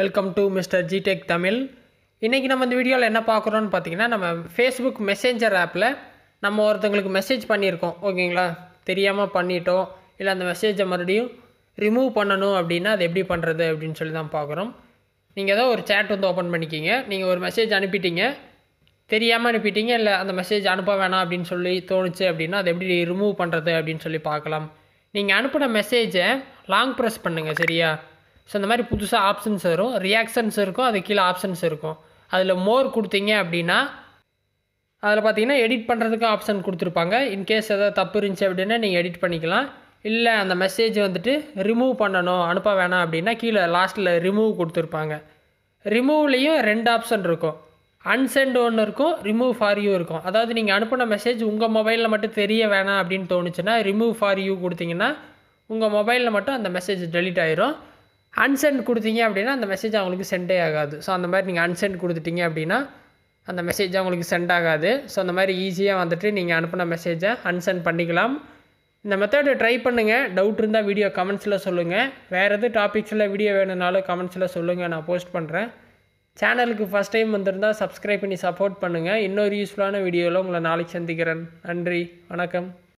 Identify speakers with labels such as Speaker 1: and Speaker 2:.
Speaker 1: welcome to mister ஜிடெக் தமிழ் இன்றைக்கி நம்ம இந்த வீடியோவில் என்ன பார்க்குறோன்னு பார்த்தீங்கன்னா நம்ம ஃபேஸ்புக் மெசேஞ்சர் ஆப்பில் நம்ம ஒருத்தங்களுக்கு மெசேஜ் பண்ணியிருக்கோம் ஓகேங்களா தெரியாமல் பண்ணிட்டோம் இல்லை அந்த மெசேஜை மறுபடியும் ரிமூவ் பண்ணணும் அப்படின்னா அது எப்படி பண்ணுறது அப்படின்னு சொல்லி தான் பார்க்குறோம் நீங்கள் ஏதோ ஒரு சேட் வந்து ஓப்பன் பண்ணிக்கிங்க நீங்கள் ஒரு மெசேஜ் அனுப்பிட்டீங்க தெரியாமல் அனுப்பிட்டீங்க இல்லை அந்த மெசேஜ் அனுப்ப வேணாம் அப்படின்னு சொல்லி தோணுச்சு அப்படின்னா அதை எப்படி ரிமூவ் பண்ணுறது அப்படின்னு சொல்லி பார்க்கலாம் நீங்கள் அனுப்பின மெசேஜை லாங் ப்ரெஸ் பண்ணுங்கள் சரியா ஸோ இந்த மாதிரி புதுசாக ஆப்ஷன்ஸ் வரும் ரியாக்ஷன்ஸ் இருக்கும் அது கீழே ஆப்ஷன்ஸ் இருக்கும் அதில் மோர் கொடுத்தீங்க அப்படின்னா அதில் பார்த்தீங்கன்னா எடிட் பண்ணுறதுக்கு ஆப்ஷன் கொடுத்துருப்பாங்க இன்கேஸ் எதாவது தப்பு இருந்துச்சு அப்படின்னா நீங்கள் எடிட் பண்ணிக்கலாம் இல்லை அந்த மெசேஜ் வந்துட்டு ரிமூவ் பண்ணணும் அனுப்ப வேணாம் அப்படின்னா கீழே லாஸ்ட்டில் ரிமூவ் கொடுத்துருப்பாங்க ரிமூவ்லேயும் ரெண்டு ஆப்ஷன் இருக்கும் அன்சென்ட் ஒன்று இருக்கும் ரிமூவ் ஃபார் யூ இருக்கும் அதாவது நீங்கள் அனுப்பின மெசேஜ் உங்கள் மொபைலில் மட்டும் தெரிய வேணாம் அப்படின்னு தோணுச்சுன்னா ரிமூவ் ஃபார் யூ கொடுத்தீங்கன்னா உங்கள் மொபைலில் மட்டும் அந்த மெசேஜ் டெலிட் ஆயிரும் அன்சென்ட் கொடுத்தீங்க அப்படின்னா அந்த மெசேஜ் அவங்களுக்கு சென்டே ஆகாது ஸோ அந்த மாதிரி நீங்கள் அன்சென்ட் கொடுத்துட்டீங்க அப்படின்னா அந்த மெசேஜ் அவங்களுக்கு சென்ட் ஆகாது ஸோ அந்த மாதிரி ஈஸியாக வந்துட்டு நீங்கள் அனுப்பின மெசேஜை அன்சென்ட் பண்ணிக்கலாம் இந்த மெத்தடை ட்ரை பண்ணுங்கள் டவுட் இருந்தால் வீடியோ கமெண்ட்ஸில் சொல்லுங்கள் வேறு எது டாபிக்ஸில் வீடியோ வேணும்னாலும் கமெண்ட்ஸில் சொல்லுங்கள் நான் போஸ்ட் பண்ணுறேன் சேனலுக்கு ஃபஸ்ட் டைம் வந்திருந்தால் சப்ஸ்கிரைப் பண்ணி சப்போர்ட் பண்ணுங்கள் இன்னொரு யூஸ்ஃபுல்லான வீடியோவில் உங்களை நாளைக்கு சந்திக்கிறேன் நன்றி வணக்கம்